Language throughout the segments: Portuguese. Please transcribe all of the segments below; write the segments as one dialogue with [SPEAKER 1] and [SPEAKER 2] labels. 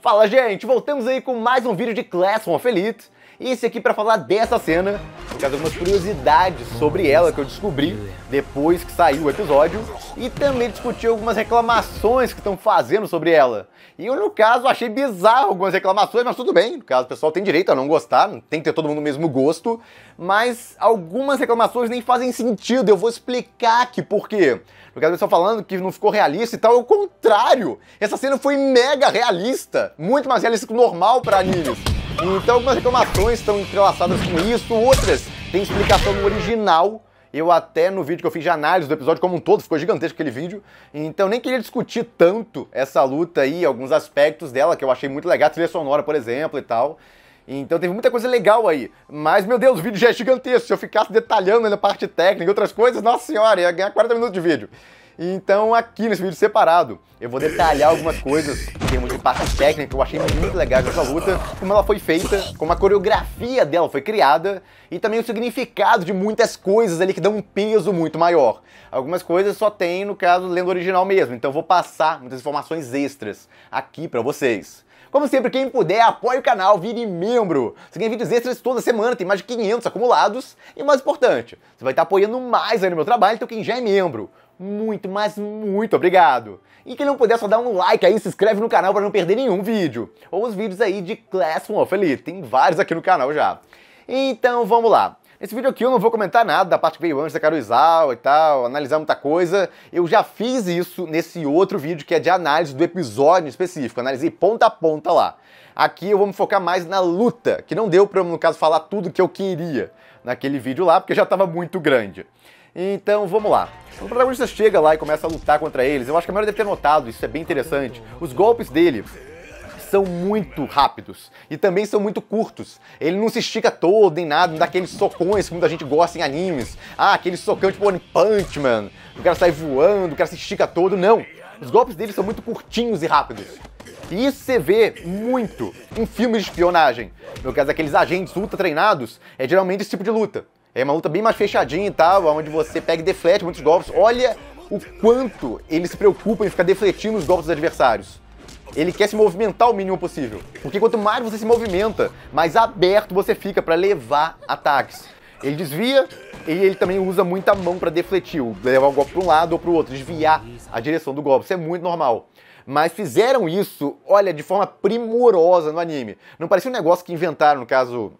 [SPEAKER 1] Fala gente, voltamos aí com mais um vídeo de Class of Elite esse aqui para falar dessa cena, por causa de algumas curiosidades sobre ela que eu descobri depois que saiu o episódio, e também discutir algumas reclamações que estão fazendo sobre ela. E eu, no caso, achei bizarro algumas reclamações, mas tudo bem, no caso, o pessoal tem direito a não gostar, não tem que ter todo mundo o mesmo gosto, mas algumas reclamações nem fazem sentido, eu vou explicar aqui por quê. No caso, o pessoal falando que não ficou realista e tal, é o contrário! Essa cena foi mega realista, muito mais realista que o normal para animes. Então algumas reclamações estão entrelaçadas com isso, outras têm explicação no original. Eu até no vídeo que eu fiz de análise do episódio como um todo, ficou gigantesco aquele vídeo. Então nem queria discutir tanto essa luta aí, alguns aspectos dela que eu achei muito legal, a trilha sonora, por exemplo, e tal. Então teve muita coisa legal aí. Mas, meu Deus, o vídeo já é gigantesco. Se eu ficasse detalhando na parte técnica e outras coisas, nossa senhora, ia ganhar 40 minutos de vídeo. Então, aqui nesse vídeo separado, eu vou detalhar algumas coisas em termos de parte técnica que eu achei muito legal dessa luta, como ela foi feita, como a coreografia dela foi criada e também o significado de muitas coisas ali que dão um peso muito maior. Algumas coisas só tem, no caso, lendo original mesmo, então eu vou passar muitas informações extras aqui para vocês. Como sempre, quem puder, apoie o canal, vire membro. Você ganha vídeos extras toda semana, tem mais de 500 acumulados. E mais importante, você vai estar apoiando mais aí no meu trabalho, então quem já é membro muito, mas muito obrigado! E quem não puder só dá um like aí, se inscreve no canal para não perder nenhum vídeo. Ou os vídeos aí de Class of Elite, tem vários aqui no canal já. Então vamos lá. Nesse vídeo aqui eu não vou comentar nada da parte que veio antes da Caruizal e tal, analisar muita coisa. Eu já fiz isso nesse outro vídeo que é de análise do episódio específico, analisei ponta a ponta lá. Aqui eu vou me focar mais na luta, que não deu pra eu, no caso, falar tudo que eu queria naquele vídeo lá, porque já tava muito grande. Então vamos lá. O protagonista chega lá e começa a lutar contra eles. Eu acho que a maioria deve ter notado, isso é bem interessante. Os golpes dele são muito rápidos e também são muito curtos. Ele não se estica todo em nada, não dá aqueles socões que muita gente gosta em animes. Ah, aquele socão tipo One Punch Man, o cara sai voando, o cara se estica todo. Não, os golpes dele são muito curtinhos e rápidos. E isso você vê muito em filmes de espionagem. No caso daqueles agentes ultra treinados, é geralmente esse tipo de luta. É uma luta bem mais fechadinha e tal, onde você pega e deflete muitos golpes. Olha o quanto ele se preocupa em ficar defletindo os golpes dos adversários. Ele quer se movimentar o mínimo possível. Porque quanto mais você se movimenta, mais aberto você fica para levar ataques. Ele desvia e ele também usa muita mão para defletir, levar o golpe para um lado ou para o outro, desviar a direção do golpe. Isso é muito normal. Mas fizeram isso, olha, de forma primorosa no anime. Não parecia um negócio que inventaram, no caso,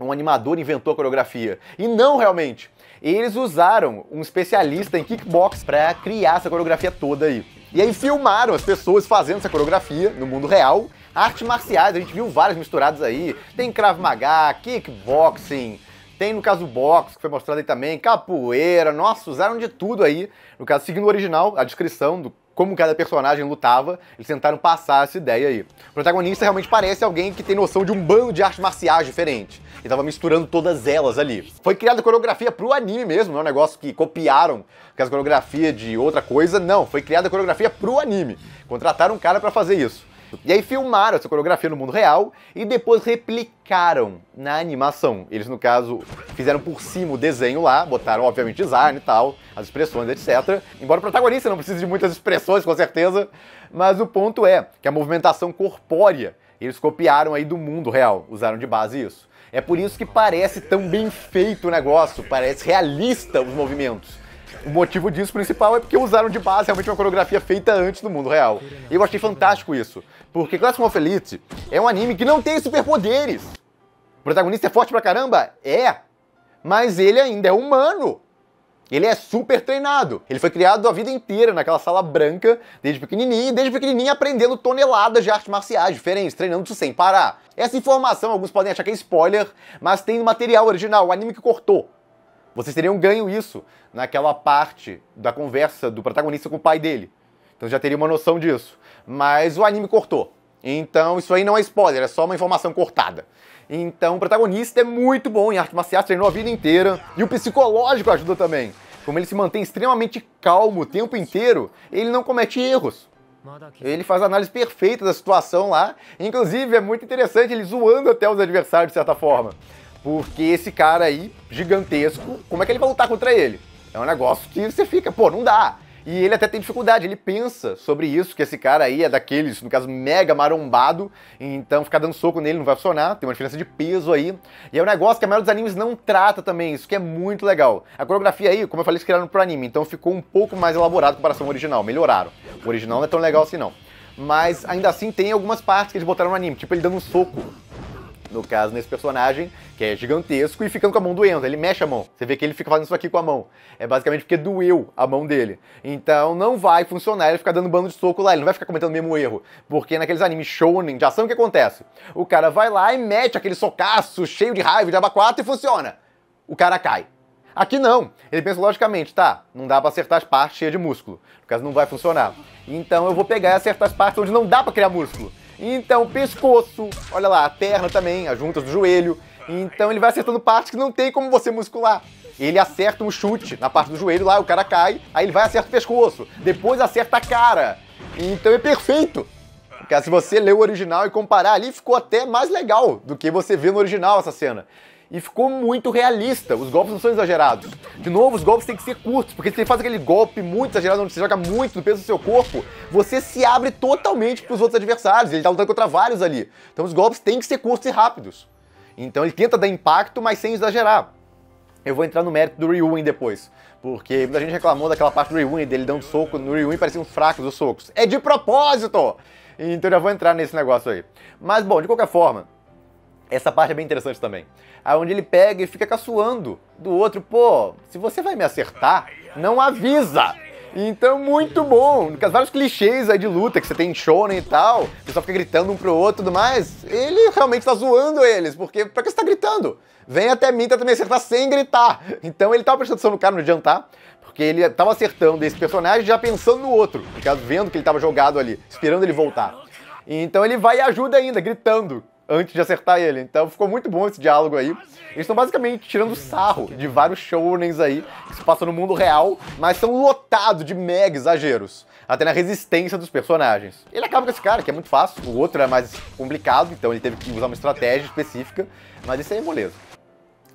[SPEAKER 1] um animador inventou a coreografia. E não realmente. Eles usaram um especialista em kickbox para criar essa coreografia toda aí. E aí filmaram as pessoas fazendo essa coreografia no mundo real. Artes marciais, a gente viu várias misturadas aí. Tem Krav Maga, kickboxing, tem no caso box, que foi mostrado aí também, capoeira. Nossa, usaram de tudo aí. No caso, seguindo o original, a descrição do como cada personagem lutava, eles tentaram passar essa ideia aí. O protagonista realmente parece alguém que tem noção de um bando de artes marciais diferente. E tava misturando todas elas ali. Foi criada coreografia pro anime mesmo, não é um negócio que copiaram aquela coreografia de outra coisa, não. Foi criada coreografia pro anime. Contrataram um cara para fazer isso. E aí filmaram essa coreografia no mundo real e depois replicaram na animação. Eles, no caso, fizeram por cima o desenho lá, botaram, obviamente, design e tal, as expressões, etc. Embora o protagonista não precise de muitas expressões, com certeza, mas o ponto é que a movimentação corpórea eles copiaram aí do mundo real, usaram de base isso. É por isso que parece tão bem feito o negócio, parece realista os movimentos. O motivo disso principal é porque usaram de base realmente uma coreografia feita antes do mundo real. E eu achei fantástico isso, porque Classroom of Elite é um anime que não tem superpoderes. O protagonista é forte pra caramba? É. Mas ele ainda é humano. Ele é super treinado. Ele foi criado a vida inteira naquela sala branca, desde pequenininho, e desde pequenininho aprendendo toneladas de artes marciais diferentes, treinando sem parar. Essa informação alguns podem achar que é spoiler, mas tem no material original, o anime que cortou. Vocês teriam ganho isso naquela parte da conversa do protagonista com o pai dele. Então já teria uma noção disso. Mas o anime cortou. Então isso aí não é spoiler, é só uma informação cortada. Então o protagonista é muito bom em arte marcial, treinou a vida inteira. E o psicológico ajuda também. Como ele se mantém extremamente calmo o tempo inteiro, ele não comete erros. Ele faz a análise perfeita da situação lá. Inclusive, é muito interessante ele zoando até os adversários de certa forma. Porque esse cara aí, gigantesco, como é que ele vai lutar contra ele? É um negócio que você fica, pô, não dá. E ele até tem dificuldade, ele pensa sobre isso, que esse cara aí é daqueles, no caso, mega marombado, então ficar dando soco nele não vai funcionar, tem uma diferença de peso aí. E é um negócio que a maioria dos animes não trata também, isso que é muito legal. A coreografia aí, como eu falei, eles criaram pro anime, então ficou um pouco mais elaborado em comparação ao original, melhoraram. O original não é tão legal assim não. Mas ainda assim tem algumas partes que eles botaram no anime, tipo ele dando um soco no caso, nesse personagem, que é gigantesco e ficando com a mão doendo. Ele mexe a mão. Você vê que ele fica fazendo isso aqui com a mão. É basicamente porque doeu a mão dele. Então não vai funcionar ele ficar dando bando de soco lá. Ele não vai ficar cometendo o mesmo erro. Porque naqueles animes shonen de ação, o que acontece? O cara vai lá e mete aquele socaço cheio de raiva de abacate e funciona. O cara cai. Aqui não. Ele pensa logicamente, tá, não dá para acertar as partes cheias de músculo. No caso, não vai funcionar. Então eu vou pegar e acertar as partes onde não dá para criar músculo. Então, pescoço, olha lá, a perna também, as juntas do joelho. Então ele vai acertando partes que não tem como você muscular. Ele acerta um chute na parte do joelho lá, o cara cai, aí ele vai acerta o pescoço, depois acerta a cara. Então é perfeito. Porque se você ler o original e comparar ali, ficou até mais legal do que você vê no original essa cena e ficou muito realista. Os golpes não são exagerados. De novo, os golpes têm que ser curtos, porque se você faz aquele golpe muito exagerado, onde você joga muito do peso do seu corpo, você se abre totalmente para os outros adversários. Ele está lutando contra vários ali. Então os golpes têm que ser curtos e rápidos. Então ele tenta dar impacto, mas sem exagerar. Eu vou entrar no mérito do Ryuin depois. Porque muita gente reclamou daquela parte do Ryuin, dele dando soco no Ryuin, pareciam fracos os socos. É de propósito! Então eu já vou entrar nesse negócio aí. Mas bom, de qualquer forma, essa parte é bem interessante também. Aonde ele pega e fica caçoando do outro, pô, se você vai me acertar, não avisa. Então, muito bom. Vários clichês aí de luta que você tem em shonen e tal. você só fica gritando um pro outro e tudo mais. Ele realmente tá zoando eles, porque pra que você tá gritando? Vem até mim, tenta me acertar sem gritar. Então, ele tava prestando atenção no cara no jantar, porque ele tava acertando esse personagem já pensando no outro. vendo que ele tava jogado ali, esperando ele voltar. Então, ele vai e ajuda ainda, gritando antes de acertar ele. Então ficou muito bom esse diálogo aí. Eles estão basicamente tirando sarro de vários shounens aí que se passam no mundo real, mas são lotados de mega exageros, até na resistência dos personagens. Ele acaba com esse cara, que é muito fácil, o outro é mais complicado, então ele teve que usar uma estratégia específica, mas isso aí é moleza.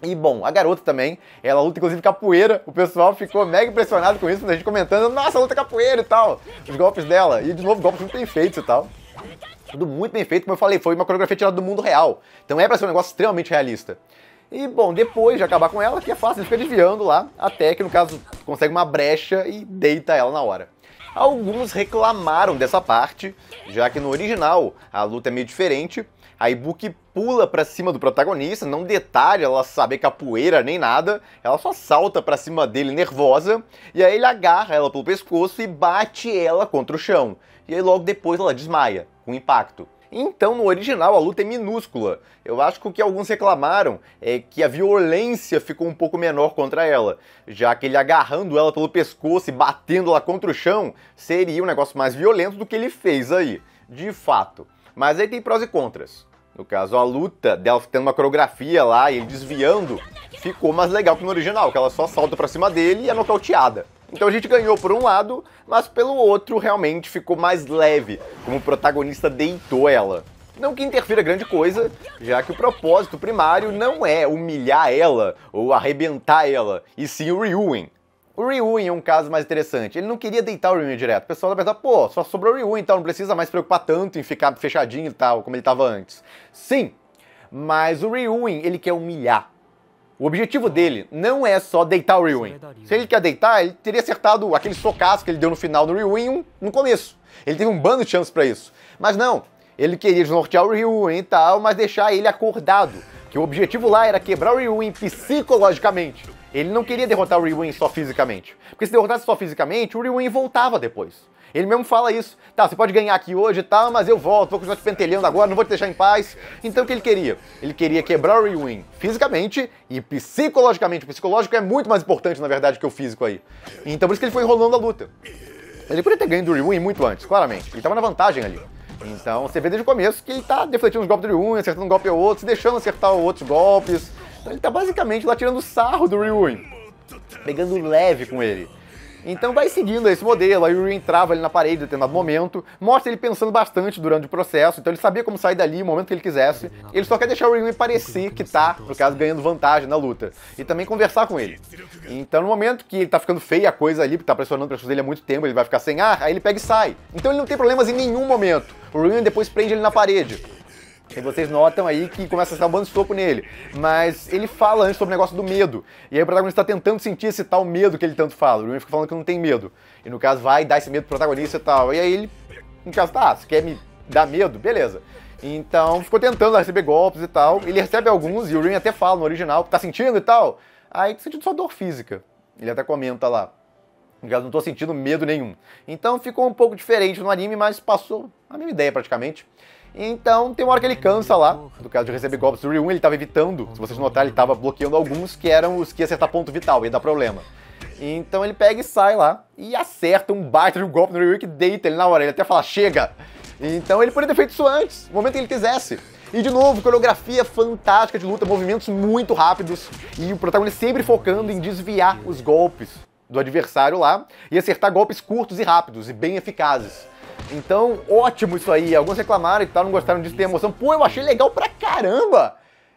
[SPEAKER 1] E bom, a garota também, ela luta inclusive capoeira, o pessoal ficou mega impressionado com isso, a gente comentando, nossa, luta capoeira e tal, os golpes dela, e de novo golpes muito bem feitos e tal. Tudo muito bem feito, como eu falei, foi uma coreografia tirada do mundo real. Então é para ser um negócio extremamente realista. E bom, depois de acabar com ela, que é fácil, ele fica desviando lá, até que no caso consegue uma brecha e deita ela na hora. Alguns reclamaram dessa parte, já que no original a luta é meio diferente. A Ibuki pula para cima do protagonista, não detalha ela saber capoeira nem nada, ela só salta para cima dele nervosa, e aí ele agarra ela pelo pescoço e bate ela contra o chão e aí logo depois ela desmaia com impacto. Então, no original, a luta é minúscula. Eu acho que o que alguns reclamaram é que a violência ficou um pouco menor contra ela, já que ele agarrando ela pelo pescoço e batendo ela contra o chão seria um negócio mais violento do que ele fez aí, de fato. Mas aí tem prós e contras. No caso, a luta dela tendo uma coreografia lá e ele desviando ficou mais legal que no original, que ela só salta pra cima dele e é nocauteada. Então a gente ganhou por um lado, mas pelo outro realmente ficou mais leve, como o protagonista deitou ela. Não que interfira grande coisa, já que o propósito primário não é humilhar ela ou arrebentar ela, e sim o Ryuin, o Ryu em um caso mais interessante, ele não queria deitar o Ryu direto. O pessoal vai pensar, pô, só sobrou o Ryu, então não precisa mais se preocupar tanto em ficar fechadinho e tal, como ele estava antes. Sim, mas o Ryu ele quer humilhar. O objetivo dele não é só deitar o Ryu. Se ele quer deitar, ele teria acertado aquele socaço que ele deu no final do Ryu no começo. Ele teve um bando de chances para isso. Mas não, ele queria desnortear o Ryu e tal, mas deixar ele acordado. Que o objetivo lá era quebrar o Ryu psicologicamente. Ele não queria derrotar o Riwin só fisicamente. Porque se derrotasse só fisicamente, o Riwin voltava depois. Ele mesmo fala isso. Tá, você pode ganhar aqui hoje e tá, tal, mas eu volto, vou continuar te pentelhando agora, não vou te deixar em paz. Então o que ele queria? Ele queria quebrar o Rewin fisicamente e psicologicamente. O psicológico é muito mais importante, na verdade, que o físico aí. Então por isso que ele foi enrolando a luta. Ele podia ter ganho do Rewin muito antes, claramente. Ele tava na vantagem ali. Então você vê desde o começo que ele tá defletindo os golpes do Rewin, acertando um golpe ao outro, se deixando acertar outros golpes. Então ele tá basicamente lá tirando sarro do Ryuin, pegando leve com ele. Então vai seguindo esse modelo, aí o Ryuin trava ele na parede em determinado momento, mostra ele pensando bastante durante o processo, então ele sabia como sair dali no momento que ele quisesse, ele só quer deixar o Ryuin parecer que tá, no caso, ganhando vantagem na luta, e também conversar com ele. Então no momento que ele tá ficando feia a coisa ali, porque tá pressionando o pescoço dele há muito tempo, ele vai ficar sem ar, aí ele pega e sai. Então ele não tem problemas em nenhum momento. O Ryuin depois prende ele na parede. E vocês notam aí que começa a estar um bando de soco nele. Mas ele fala antes sobre o negócio do medo. E aí o protagonista está tentando sentir esse tal medo que ele tanto fala. O Remy fica falando que não tem medo. E no caso vai dar esse medo pro protagonista e tal. E aí ele, no caso, tá, ah, você quer me dar medo? Beleza. Então ficou tentando receber golpes e tal. Ele recebe alguns e o Remy até fala no original, tá sentindo e tal. Aí tá sentindo só dor física. Ele até comenta lá. No caso, não tô sentindo medo nenhum. Então ficou um pouco diferente no anime, mas passou a mesma ideia praticamente. Então tem uma hora que ele cansa lá, no caso de receber golpes do Ryu, ele estava evitando, se vocês notarem, ele estava bloqueando alguns que eram os que ia acertar ponto vital, ia dar problema. Então ele pega e sai lá e acerta um baita de um golpe no Ryu que deita ele na hora, ele até fala chega. Então ele poderia ter feito isso antes, no momento que ele quisesse. E de novo, coreografia fantástica de luta, movimentos muito rápidos e o protagonista sempre focando em desviar os golpes do adversário lá e acertar golpes curtos e rápidos e bem eficazes. Então, ótimo isso aí. Alguns reclamaram e tal, não gostaram disso, tem emoção. Pô, eu achei legal pra caramba!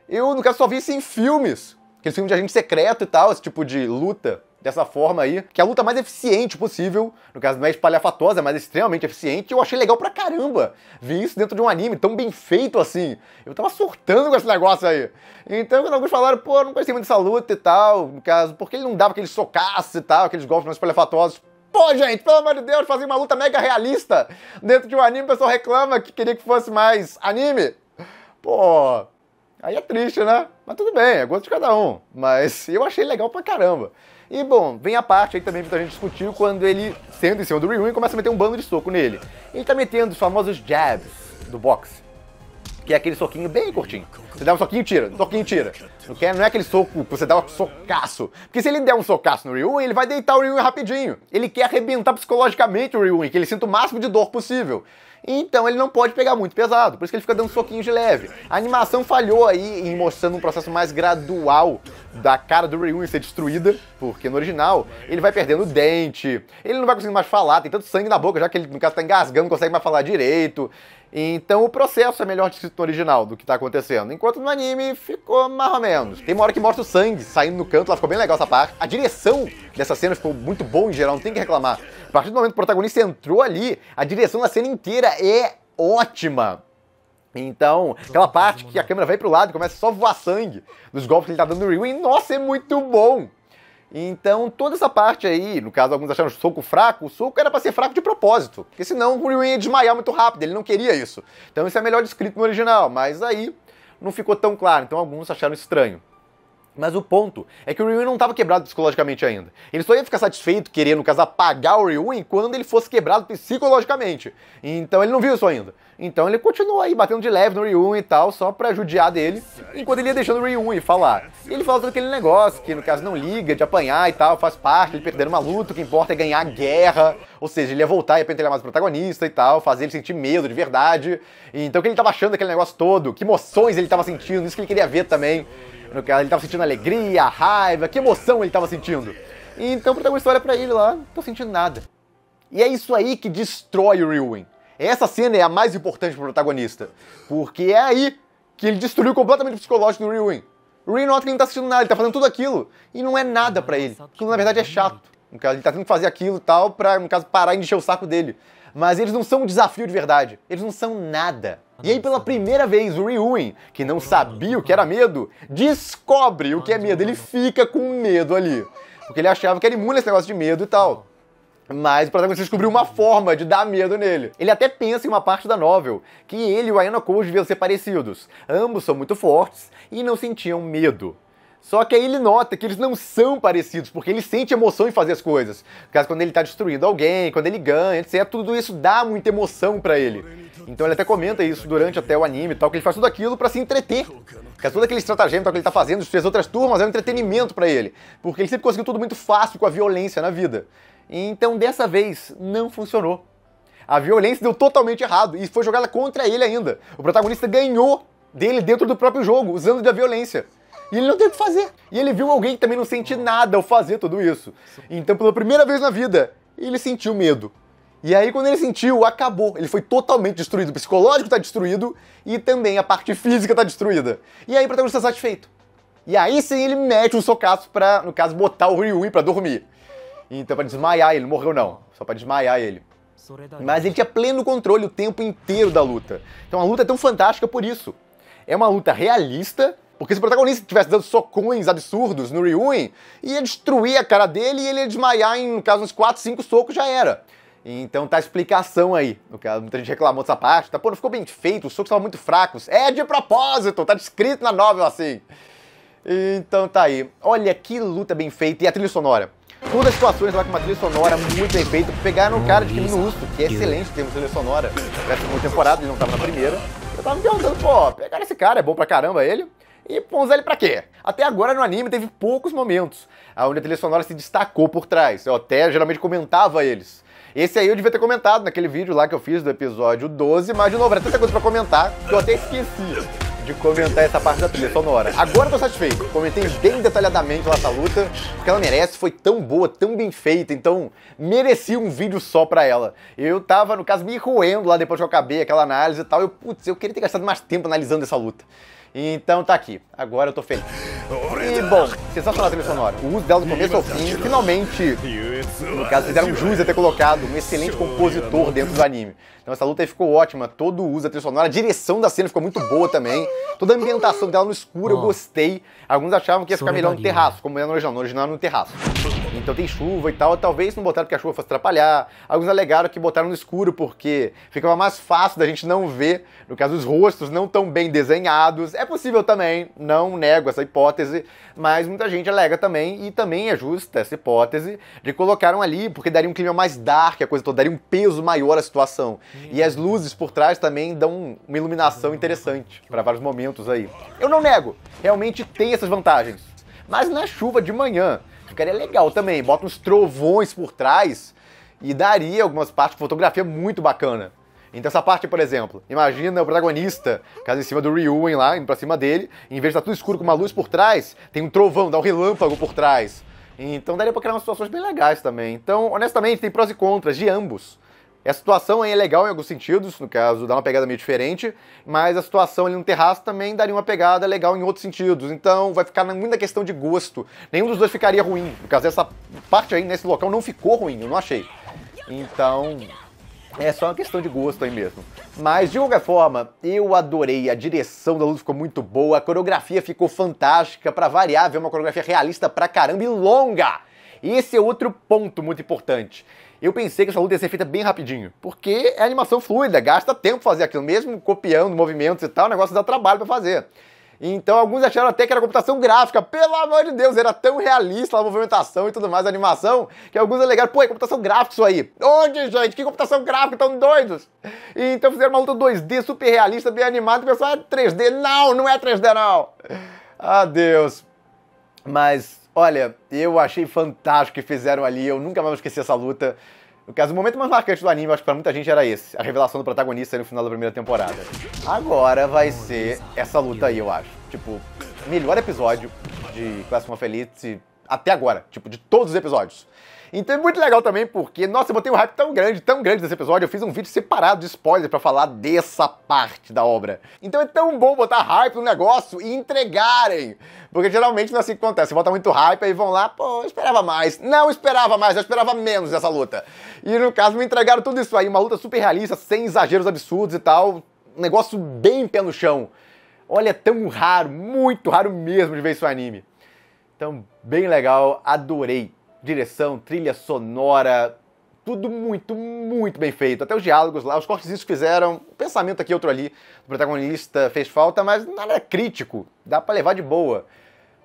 [SPEAKER 1] Eu, no caso, só vi isso em filmes. Aqueles filmes de agente secreto e tal, esse tipo de luta dessa forma aí, que é a luta mais eficiente possível, no caso não é espalhafatosa, mas extremamente eficiente, eu achei legal pra caramba ver isso dentro de um anime tão bem feito assim. Eu tava surtando com esse negócio aí. Então, quando alguns falaram, pô, não gostei muito dessa luta e tal, no caso, porque ele não dava aqueles socaços e tal, aqueles golpes mais espalhafatosos, Pô, gente, pelo amor de Deus, fazer uma luta mega realista dentro de um anime, o pessoal reclama que queria que fosse mais anime. Pô, aí é triste, né? Mas tudo bem, é gosto de cada um. Mas eu achei legal pra caramba. E bom, vem a parte aí também que a gente discutiu quando ele sendo em cima do Ryu, e começa a meter um bando de soco nele. Ele tá metendo os famosos jabs do boxe que é aquele soquinho bem curtinho. Você dá um soquinho, tira, um soquinho, tira. Não, quer, não é aquele soco que você dá um socaço. Porque se ele der um socaço no Ryu, ele vai deitar o Ryu rapidinho. Ele quer arrebentar psicologicamente o Ryu, que ele sinta o máximo de dor possível. Então ele não pode pegar muito pesado, por isso que ele fica dando soquinho de leve. A animação falhou aí em mostrando um processo mais gradual da cara do Ryu ser destruída, porque no original ele vai perdendo o dente, ele não vai conseguindo mais falar, tem tanto sangue na boca, já que ele no caso tá engasgando, não consegue mais falar direito. Então o processo é melhor descrito no original do que tá acontecendo. Enquanto no anime ficou mais ou menos. Tem uma hora que mostra o sangue saindo no canto, lá ficou bem legal essa parte. A direção dessa cena ficou muito boa em geral, não tem que reclamar. A partir do momento que o protagonista entrou ali, a direção da cena inteira é ótima. Então, aquela parte que a câmera vai pro lado e começa só a voar sangue dos golpes que ele tá dando no Ryu, e nossa, é muito bom! Então, toda essa parte aí, no caso alguns acharam o soco fraco, o soco era para ser fraco de propósito, porque senão o Ryu ia desmaiar muito rápido, ele não queria isso. Então, isso é melhor descrito no original, mas aí não ficou tão claro, então alguns acharam estranho. Mas o ponto é que o Ryuin não estava quebrado psicologicamente ainda. Ele só ia ficar satisfeito, querendo, no caso, apagar o Ryuin quando ele fosse quebrado psicologicamente. Então ele não viu isso ainda. Então ele continua aí batendo de leve no Ryu e tal, só pra judiar dele, enquanto ele ia deixando o Ryu e falar. E ele todo aquele negócio, que no caso não liga, de apanhar e tal, faz parte, ele perder uma luta, o que importa é ganhar a guerra. Ou seja, ele ia voltar e pentelhar mais o protagonista e tal, fazer ele sentir medo de verdade. Então então que ele tava achando aquele negócio todo, que emoções ele tava sentindo, isso que ele queria ver também. No caso, ele tava sentindo alegria, raiva, que emoção ele tava sentindo. E, então o protagonista olha pra ele lá, não tô sentindo nada. E é isso aí que destrói o Ryuin. Essa cena é a mais importante pro protagonista, porque é aí que ele destruiu completamente o psicológico do Ryuin. O Ryuin nota que ele não tá assistindo nada, ele tá fazendo tudo aquilo e não é nada para ele. Aquilo na verdade é chato. ele tá tendo que fazer aquilo e tal pra, no caso, parar e encher o saco dele. Mas eles não são um desafio de verdade. Eles não são nada. E aí, pela primeira vez, o Ryuin, que não sabia o que era medo, descobre o que é medo. Ele fica com medo ali. Porque ele achava que era imune esse negócio de medo e tal. Mas o protagonista descobriu uma forma de dar medo nele. Ele até pensa em uma parte da novel que ele e o Aina Cole deviam ser parecidos. Ambos são muito fortes e não sentiam medo. Só que aí ele nota que eles não são parecidos, porque ele sente emoção em fazer as coisas. caso, quando ele está destruindo alguém, quando ele ganha, etc. Tudo isso dá muita emoção para ele. Então ele até comenta isso durante até o anime e tal, que ele faz tudo aquilo para se entreter. Porque é todo aquele estratagema que ele está fazendo, as outras turmas, é um entretenimento para ele. Porque ele sempre conseguiu tudo muito fácil com a violência na vida. Então dessa vez não funcionou. A violência deu totalmente errado e foi jogada contra ele ainda. O protagonista ganhou dele dentro do próprio jogo, usando da violência. E ele não tem o que fazer. E ele viu alguém que também não sente nada ao fazer tudo isso. Então, pela primeira vez na vida, ele sentiu medo. E aí, quando ele sentiu, acabou. Ele foi totalmente destruído. O psicológico está destruído e também a parte física está destruída. E aí, o protagonista está satisfeito. E aí sim ele mete um socaço pra, no caso, botar o Ryu pra dormir. Então, para desmaiar ele, morreu não, só para desmaiar ele. Mas ele tinha pleno controle o tempo inteiro da luta. Então a luta é tão fantástica por isso. É uma luta realista, porque se o protagonista estivesse dando socões absurdos no Ryuin, ia destruir a cara dele e ele ia desmaiar em, no caso, uns 4, 5 socos já era. Então tá a explicação aí. No caso, muita gente reclamou dessa parte, tá? Pô, não ficou bem feito, os socos estavam muito fracos. É de propósito, tá descrito na novela assim. Então tá aí. Olha que luta bem feita e a trilha sonora. Todas as situações lá com uma trilha sonora muito bem feita. Pegaram o cara de Kimi Russo, que é excelente em termos de trilha sonora. Na segunda temporada, ele não estava na primeira. Eu tava me perguntando, pô, pegaram esse cara, é bom pra caramba ele. E pôs ele pra quê? Até agora no anime teve poucos momentos onde a trilha sonora se destacou por trás. Eu até geralmente comentava eles. Esse aí eu devia ter comentado naquele vídeo lá que eu fiz do episódio 12, mas de novo, era tanta coisa pra comentar que eu até esqueci de comentar essa parte da trilha sonora. Agora tô satisfeito. Comentei bem detalhadamente essa luta, porque ela merece, foi tão boa, tão bem feita, então merecia um vídeo só pra ela. Eu tava, no caso, me roendo lá depois que eu acabei aquela análise e tal. Eu, putz, eu queria ter gastado mais tempo analisando essa luta. Então tá aqui, agora eu tô feliz. E bom, sensacional a trilha sonora. O uso dela do começo ao fim, finalmente, no caso, fizeram jus a ter colocado um excelente compositor dentro do anime. Então essa luta aí ficou ótima, todo o uso da trilha sonora, a direção da cena ficou muito boa também, toda a ambientação dela no escuro oh. eu gostei. Alguns achavam que ia ficar melhor no terraço, como era é no original, no original era no terraço. Então tem chuva e tal, talvez não botaram porque a chuva fosse atrapalhar. Alguns alegaram que botaram no escuro porque ficava mais fácil da gente não ver, no caso os rostos não tão bem desenhados. É possível também, não nego essa hipótese, mas muita gente alega também e também é justa essa hipótese de colocaram ali porque daria um clima mais dark, a coisa toda daria um peso maior à situação. E as luzes por trás também dão uma iluminação interessante para vários momentos aí. Eu não nego, realmente tem essas vantagens. Mas na chuva de manhã, ficaria legal também. Bota uns trovões por trás e daria algumas partes de fotografia muito bacana. Então essa parte, por exemplo, imagina o protagonista, caso em cima do Ryuen lá, indo pra cima dele, em vez de estar tá tudo escuro com uma luz por trás, tem um trovão, dá um relâmpago por trás. Então daria pra criar umas situações bem legais também. Então, honestamente, tem prós e contras de ambos. Essa a situação aí é legal em alguns sentidos, no caso dá uma pegada meio diferente, mas a situação ali no terraço também daria uma pegada legal em outros sentidos. Então vai ficar muita questão de gosto. Nenhum dos dois ficaria ruim. No caso, essa parte aí nesse local não ficou ruim, eu não achei. Então, é só uma questão de gosto aí mesmo. Mas de qualquer forma, eu adorei. A direção da luz ficou muito boa, a coreografia ficou fantástica. Para variar, é uma coreografia realista pra caramba e longa. Esse é outro ponto muito importante eu pensei que essa luta ia ser feita bem rapidinho, porque é animação fluida, gasta tempo fazer aquilo, mesmo copiando movimentos e tal, o negócio dá trabalho para fazer. Então alguns acharam até que era computação gráfica, pelo amor de Deus, era tão realista a movimentação e tudo mais, a animação, que alguns alegaram, pô, é computação gráfica isso aí. Onde, gente? Que computação gráfica? Tão doidos! E, então fizeram uma luta 2D super realista, bem animada, e o pessoal, é 3D? Não, não é 3D não! Adeus. Ah, Mas Olha, eu achei fantástico o que fizeram ali, eu nunca mais vou esquecer essa luta. No caso, o momento mais marcante do anime, acho que pra muita gente era esse. A revelação do protagonista no final da primeira temporada. Agora vai ser essa luta aí, eu acho. Tipo, melhor episódio de Classic of Feliz até agora. Tipo, de todos os episódios. Então é muito legal também porque, nossa, eu botei um hype tão grande, tão grande nesse episódio, eu fiz um vídeo separado de spoiler para falar dessa parte da obra. Então é tão bom botar hype no negócio e entregarem. Porque geralmente não é assim que acontece, você bota muito hype e vão lá, pô, eu esperava mais. Não esperava mais, eu esperava menos dessa luta. E no caso me entregaram tudo isso aí, uma luta super realista, sem exageros absurdos e tal, um negócio bem pé no chão. Olha, é tão raro, muito raro mesmo de ver isso no anime. Então, bem legal, adorei direção, trilha sonora, tudo muito, muito bem feito. Até os diálogos lá, os cortes que fizeram, pensamento aqui, outro ali, o protagonista fez falta, mas nada é crítico, dá para levar de boa.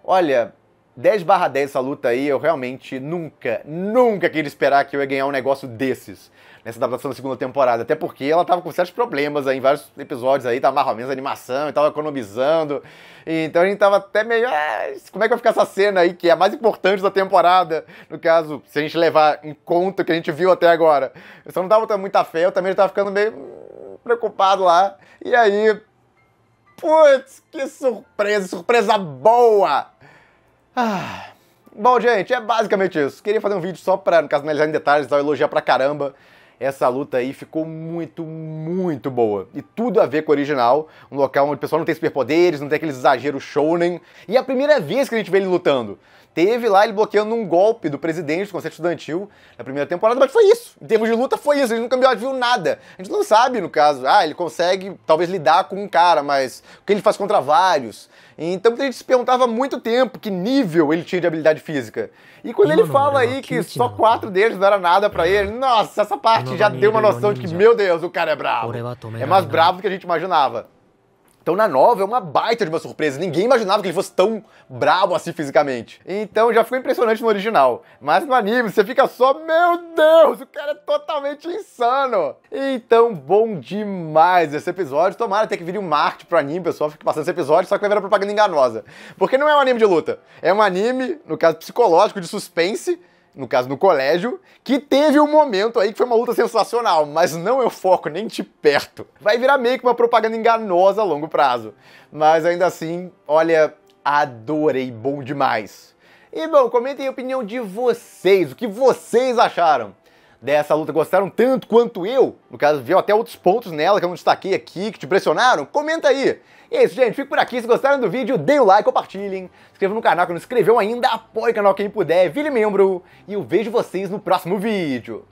[SPEAKER 1] Olha, 10 barra 10 essa luta aí, eu realmente nunca, nunca queria esperar que eu ia ganhar um negócio desses nessa adaptação da segunda temporada. Até porque ela tava com certos problemas aí em vários episódios aí, tava mais ou menos animação e tava economizando. E, então a gente tava até meio. Ah, como é que vai ficar essa cena aí, que é a mais importante da temporada? No caso, se a gente levar em conta o que a gente viu até agora. Eu só não tava botando muita fé, eu também já tava ficando meio hum, preocupado lá. E aí. Putz, que surpresa, surpresa boa! Ah. Bom, gente, é basicamente isso. Queria fazer um vídeo só pra, no caso, analisar em detalhes, dar um elogiar pra caramba essa luta aí ficou muito, muito boa. E tudo a ver com o original, um local onde o pessoal não tem superpoderes, não tem aqueles exageros shounen. E é a primeira vez que a gente vê ele lutando. Teve lá ele bloqueando um golpe do presidente do Conselho Estudantil na primeira temporada, mas foi isso. Em termos de luta, foi isso. Ele nunca viu nada. A gente não sabe, no caso. Ah, ele consegue talvez lidar com um cara, mas o que ele faz contra vários? Então a gente se perguntava há muito tempo que nível ele tinha de habilidade física. E quando ele fala aí que só né? quatro deles não era nada para ele, nossa, essa parte já deu uma noção de que, meu Deus, o cara é bravo. É mais bravo do que a gente imaginava. Então na nova é uma baita de uma surpresa, ninguém imaginava que ele fosse tão brabo assim fisicamente. Então já ficou impressionante no original, mas no anime você fica só, meu Deus, o cara é totalmente insano. Então bom demais esse episódio, tomara até que vire um marketing pro anime, pessoal, Fique passando esse episódio, só que vai virar propaganda enganosa. Porque não é um anime de luta, é um anime, no caso psicológico, de suspense, no caso no colégio, que teve um momento aí que foi uma luta sensacional, mas não é o foco nem de perto. Vai virar meio que uma propaganda enganosa a longo prazo. Mas ainda assim, olha, adorei, bom demais. E bom, comentem a opinião de vocês, o que vocês acharam dessa luta gostaram tanto quanto eu, no caso, viu até outros pontos nela que eu não destaquei aqui, que te impressionaram, comenta aí. E é isso, gente. Fico por aqui. Se gostaram do vídeo, deem o like, compartilhem. Se inscrevam no canal que não se inscreveu ainda, apoie o canal quem puder, vire membro. E eu vejo vocês no próximo vídeo.